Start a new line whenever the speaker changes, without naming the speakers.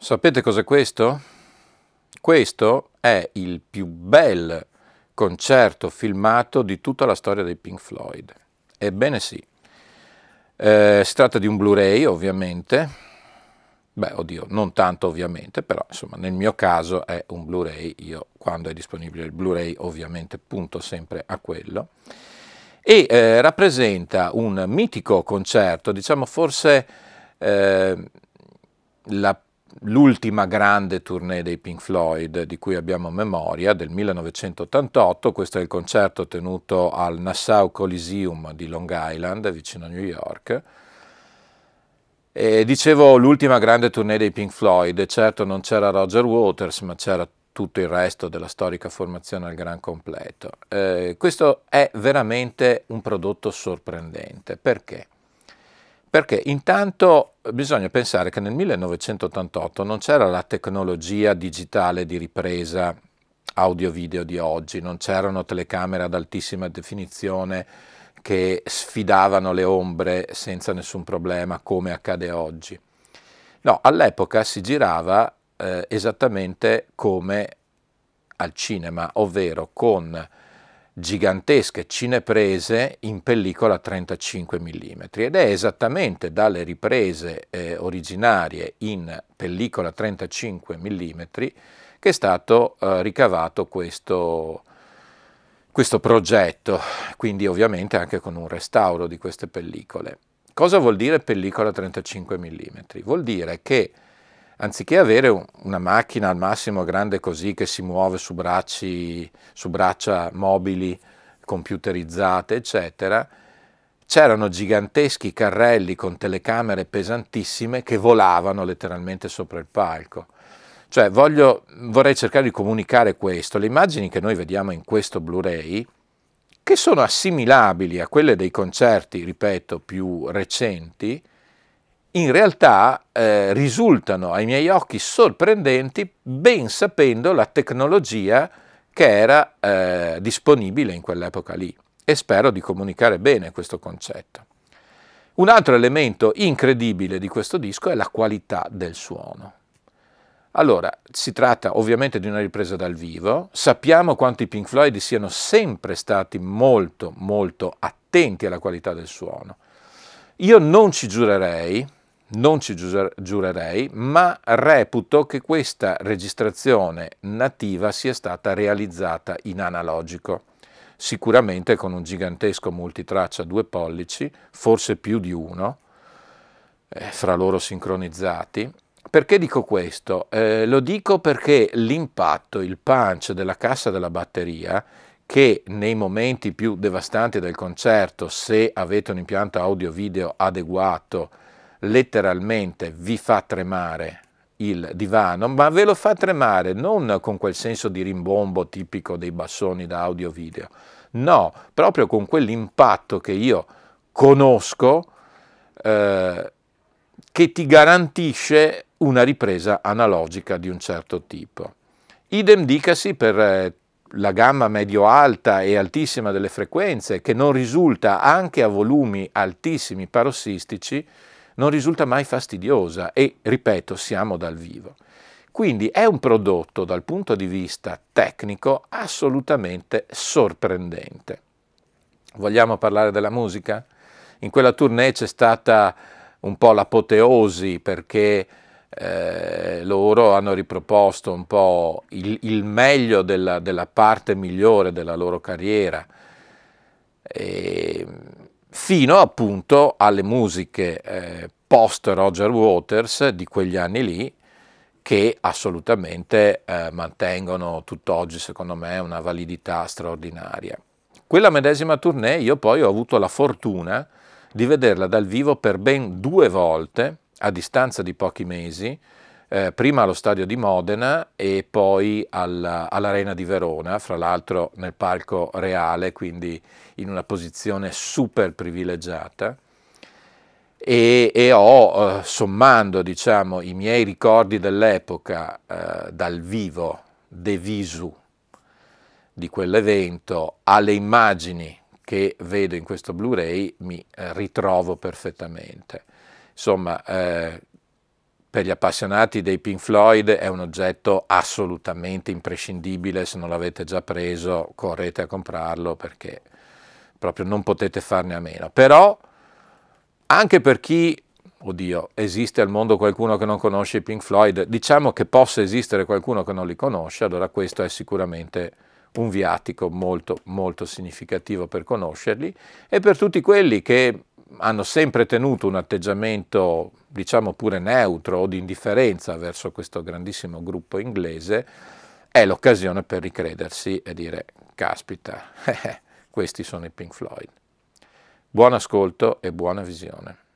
Sapete cos'è questo? Questo è il più bel concerto filmato di tutta la storia dei Pink Floyd. Ebbene sì. Eh, si tratta di un Blu-ray, ovviamente. Beh, oddio, non tanto ovviamente, però insomma, nel mio caso è un Blu-ray. Io quando è disponibile il Blu-ray, ovviamente punto sempre a quello. E eh, rappresenta un mitico concerto, diciamo forse eh, la l'ultima grande tournée dei Pink Floyd di cui abbiamo memoria, del 1988, questo è il concerto tenuto al Nassau Coliseum di Long Island, vicino a New York. E dicevo l'ultima grande tournée dei Pink Floyd, certo non c'era Roger Waters, ma c'era tutto il resto della storica formazione al gran completo. Eh, questo è veramente un prodotto sorprendente, perché? Perché intanto bisogna pensare che nel 1988 non c'era la tecnologia digitale di ripresa audio-video di oggi, non c'erano telecamere ad altissima definizione che sfidavano le ombre senza nessun problema come accade oggi. No, all'epoca si girava eh, esattamente come al cinema, ovvero con gigantesche cineprese in pellicola 35 mm ed è esattamente dalle riprese eh, originarie in pellicola 35 mm che è stato eh, ricavato questo, questo progetto, quindi ovviamente anche con un restauro di queste pellicole. Cosa vuol dire pellicola 35 mm? Vuol dire che anziché avere una macchina al massimo grande così che si muove su, bracci, su braccia mobili, computerizzate, eccetera, c'erano giganteschi carrelli con telecamere pesantissime che volavano letteralmente sopra il palco. Cioè, voglio, vorrei cercare di comunicare questo. Le immagini che noi vediamo in questo Blu-ray, che sono assimilabili a quelle dei concerti, ripeto, più recenti, in realtà eh, risultano ai miei occhi sorprendenti ben sapendo la tecnologia che era eh, disponibile in quell'epoca lì e spero di comunicare bene questo concetto. Un altro elemento incredibile di questo disco è la qualità del suono. Allora, si tratta ovviamente di una ripresa dal vivo, sappiamo quanto i Pink Floyd siano sempre stati molto molto attenti alla qualità del suono. Io non ci giurerei, non ci giurerei, ma reputo che questa registrazione nativa sia stata realizzata in analogico, sicuramente con un gigantesco multitraccia a due pollici, forse più di uno, eh, fra loro sincronizzati. Perché dico questo? Eh, lo dico perché l'impatto, il punch della cassa della batteria che nei momenti più devastanti del concerto, se avete un impianto audio-video adeguato, letteralmente vi fa tremare il divano, ma ve lo fa tremare non con quel senso di rimbombo tipico dei bassoni da audio-video, no, proprio con quell'impatto che io conosco eh, che ti garantisce una ripresa analogica di un certo tipo. Idem dicasi per eh, la gamma medio-alta e altissima delle frequenze, che non risulta anche a volumi altissimi parossistici non risulta mai fastidiosa e, ripeto, siamo dal vivo. Quindi è un prodotto dal punto di vista tecnico assolutamente sorprendente. Vogliamo parlare della musica? In quella tournée c'è stata un po' l'apoteosi perché eh, loro hanno riproposto un po' il, il meglio della, della, parte migliore della loro carriera. E fino appunto alle musiche eh, post Roger Waters di quegli anni lì, che assolutamente eh, mantengono tutt'oggi, secondo me, una validità straordinaria. Quella medesima tournée io poi ho avuto la fortuna di vederla dal vivo per ben due volte, a distanza di pochi mesi, eh, prima allo stadio di Modena e poi alla, all'Arena di Verona, fra l'altro nel palco reale, quindi in una posizione super privilegiata. E, e ho, eh, sommando diciamo, i miei ricordi dell'epoca eh, dal vivo, de visu, di quell'evento, alle immagini che vedo in questo Blu-ray, mi eh, ritrovo perfettamente. Insomma, eh, per gli appassionati dei Pink Floyd è un oggetto assolutamente imprescindibile, se non l'avete già preso correte a comprarlo perché proprio non potete farne a meno. Però anche per chi, oddio, esiste al mondo qualcuno che non conosce i Pink Floyd, diciamo che possa esistere qualcuno che non li conosce, allora questo è sicuramente un viatico molto molto significativo per conoscerli e per tutti quelli che hanno sempre tenuto un atteggiamento, diciamo pure neutro o di indifferenza verso questo grandissimo gruppo inglese, è l'occasione per ricredersi e dire, caspita, questi sono i Pink Floyd. Buon ascolto e buona visione.